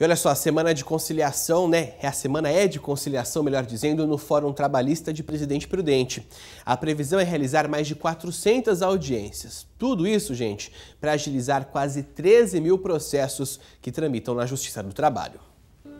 E olha só, a semana de conciliação, né? É A semana é de conciliação, melhor dizendo, no Fórum Trabalhista de Presidente Prudente. A previsão é realizar mais de 400 audiências. Tudo isso, gente, para agilizar quase 13 mil processos que tramitam na Justiça do Trabalho.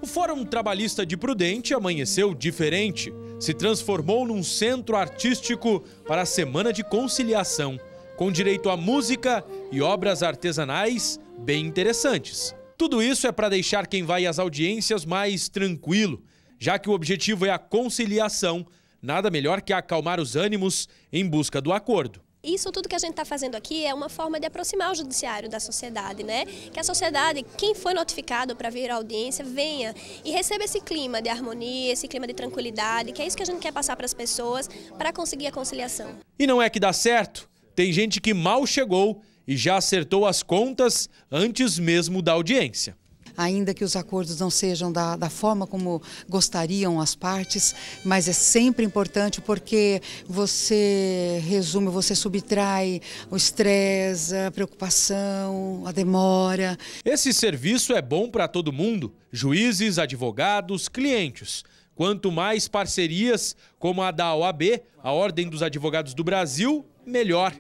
O Fórum Trabalhista de Prudente amanheceu diferente. Se transformou num centro artístico para a Semana de Conciliação, com direito à música e obras artesanais bem interessantes. Tudo isso é para deixar quem vai às audiências mais tranquilo, já que o objetivo é a conciliação, nada melhor que acalmar os ânimos em busca do acordo isso tudo que a gente está fazendo aqui é uma forma de aproximar o judiciário da sociedade, né? Que a sociedade, quem foi notificado para vir à audiência, venha e receba esse clima de harmonia, esse clima de tranquilidade, que é isso que a gente quer passar para as pessoas para conseguir a conciliação. E não é que dá certo? Tem gente que mal chegou e já acertou as contas antes mesmo da audiência ainda que os acordos não sejam da, da, forma como gostariam as partes, mas é sempre importante porque você resume, você subtrai o estresse, a preocupação, a demora. Esse serviço é bom para todo mundo: juízes, advogados, clientes. Quanto mais parcerias, como a da OAB, a Ordem dos Advogados do Brasil, melhor.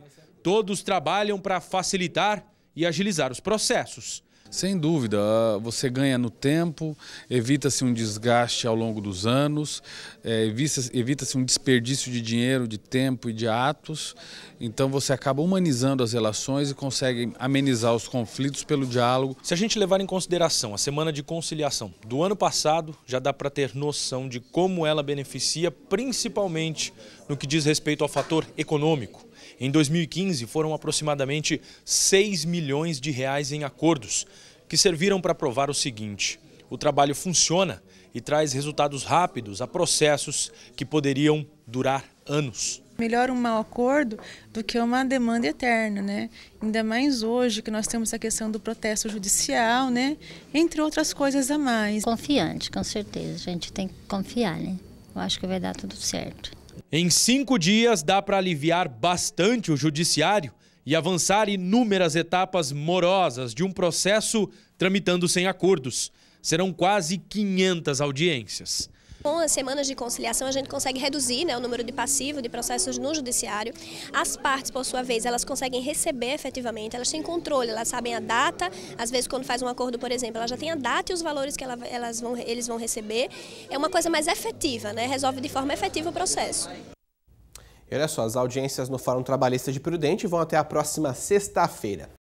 Todos trabalham para facilitar e agilizar os processos. Sem dúvida, ah, você ganha no tempo, evita-se um desgaste ao longo dos anos, eh, evita-se um desperdício de dinheiro, de tempo e de atos. Então você acaba humanizando as relações e consegue amenizar os conflitos pelo diálogo. Se a gente levar em consideração a semana de conciliação do ano passado, já dá para ter noção de como ela beneficia, principalmente no que diz respeito ao fator econômico. Em 2015, foram aproximadamente 6 milhões de reais em acordos, que serviram para provar o seguinte: o trabalho funciona e traz resultados rápidos a processos que poderiam durar anos. Melhor um mau acordo do que uma demanda eterna, né? Ainda mais hoje que nós temos a questão do protesto judicial, né? Entre outras coisas a mais. Confiante, com certeza. A gente tem que confiar, né? Eu acho que vai dar tudo certo. Em cinco dias dá para aliviar bastante o judiciário e avançar inúmeras etapas morosas de um processo tramitando sem acordos. Serão quase 500 audiências. Com as semanas de conciliação, a gente consegue reduzir né, o número de passivo de processos no judiciário. As partes, por sua vez, elas conseguem receber efetivamente, elas têm controle, elas sabem a data. Às vezes, quando faz um acordo, por exemplo, ela já tem a data e os valores que elas vão, eles vão receber. É uma coisa mais efetiva, né? resolve de forma efetiva o processo. E olha só, as audiências no Fórum Trabalhista de Prudente vão até a próxima sexta-feira.